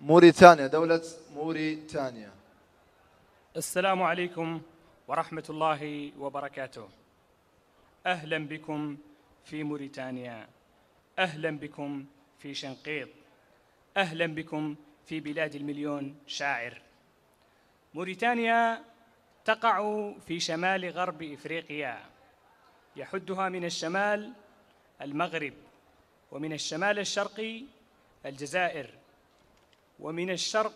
موريتانيا دولة موريتانيا السلام عليكم ورحمة الله وبركاته أهلا بكم في موريتانيا أهلا بكم في شنقيط أهلا بكم في بلاد المليون شاعر موريتانيا تقع في شمال غرب إفريقيا يحدها من الشمال المغرب ومن الشمال الشرقي الجزائر ومن الشرق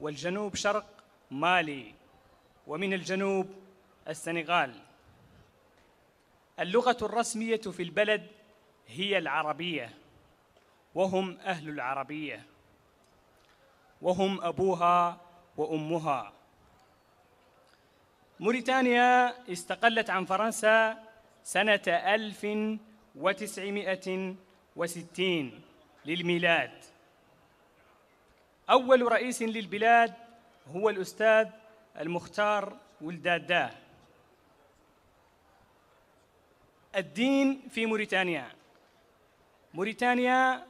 والجنوب شرق مالي ومن الجنوب السنغال اللغة الرسمية في البلد هي العربية وهم أهل العربية وهم أبوها وأمها موريتانيا استقلت عن فرنسا سنة 1960 للميلاد أول رئيس للبلاد هو الأستاذ المختار ولداداه الدين في موريتانيا موريتانيا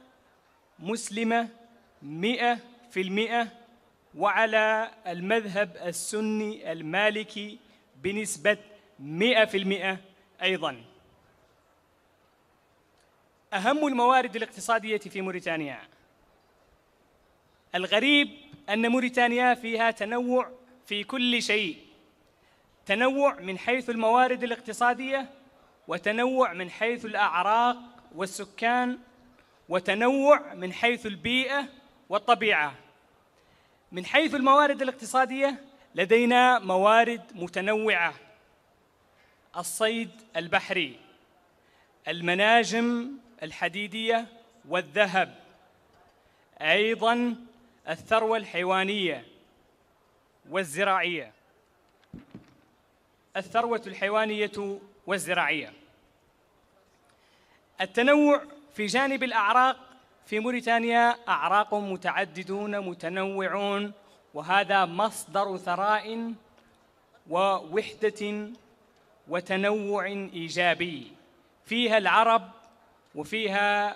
مسلمة مئة في المئة وعلى المذهب السني المالكي بنسبة مئة في المئة أيضا أهم الموارد الاقتصادية في موريتانيا الغريب أن موريتانيا فيها تنوع في كل شيء تنوع من حيث الموارد الاقتصادية وتنوع من حيث الأعراق والسكان وتنوع من حيث البيئة والطبيعة من حيث الموارد الاقتصادية لدينا موارد متنوعة الصيد البحري المناجم الحديدية والذهب أيضا الثروة الحيوانية والزراعية الثروة الحيوانية والزراعية التنوع في جانب الأعراق في موريتانيا أعراق متعددون متنوعون وهذا مصدر ثراء ووحدة وتنوع إيجابي فيها العرب وفيها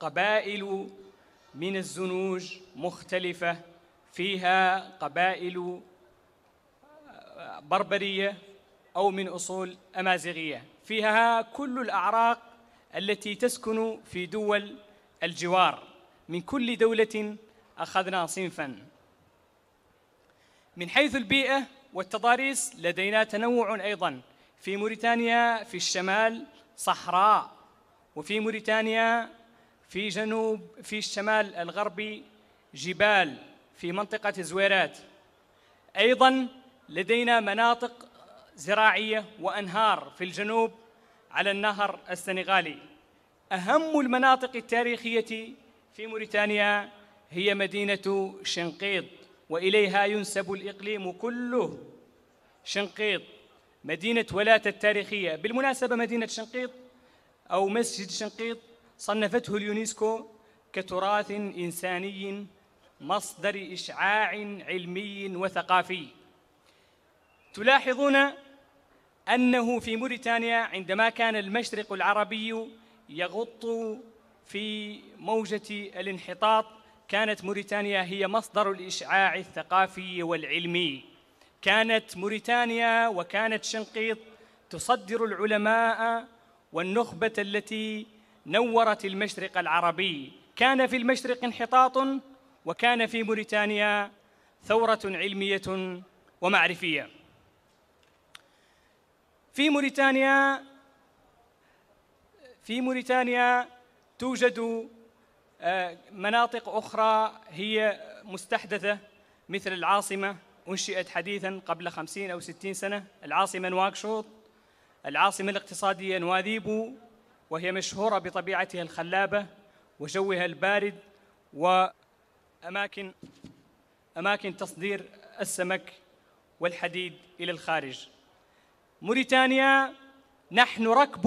قبائل من الزنوج مختلفة فيها قبائل آه، بربرية أو من أصول أمازيغية فيها كل الأعراق التي تسكن في دول الجوار من كل دولة أخذنا صنفا من حيث البيئة والتضاريس لدينا تنوع أيضا في موريتانيا في الشمال صحراء وفي موريتانيا في جنوب في الشمال الغربي جبال في منطقة زويرات أيضا لدينا مناطق زراعية وأنهار في الجنوب على النهر السنغالي أهم المناطق التاريخية في موريتانيا هي مدينة شنقيط وإليها ينسب الإقليم كله شنقيط مدينة ولاة التاريخية بالمناسبة مدينة شنقيط أو مسجد شنقيط صنفته اليونسكو كتراث إنساني مصدر إشعاع علمي وثقافي تلاحظون أنه في موريتانيا عندما كان المشرق العربي يغط في موجة الانحطاط كانت موريتانيا هي مصدر الإشعاع الثقافي والعلمي كانت موريتانيا وكانت شنقيط تصدر العلماء والنخبة التي نورت المشرق العربي كان في المشرق انحطاط وكان في موريتانيا ثورة علمية ومعرفية في موريتانيا في موريتانيا توجد آه، مناطق أخرى هي مستحدثة مثل العاصمة أنشئت حديثا قبل خمسين أو ستين سنة العاصمة نواكشوط العاصمة الاقتصادية نواذيبو وهي مشهورة بطبيعتها الخلابة وجوها البارد وأماكن أماكن تصدير السمك والحديد إلى الخارج موريتانيا نحن ركب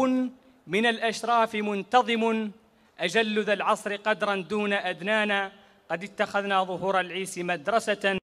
من الأشراف منتظم أجل ذا العصر قدرا دون أدنانا قد اتخذنا ظهور العيس مدرسة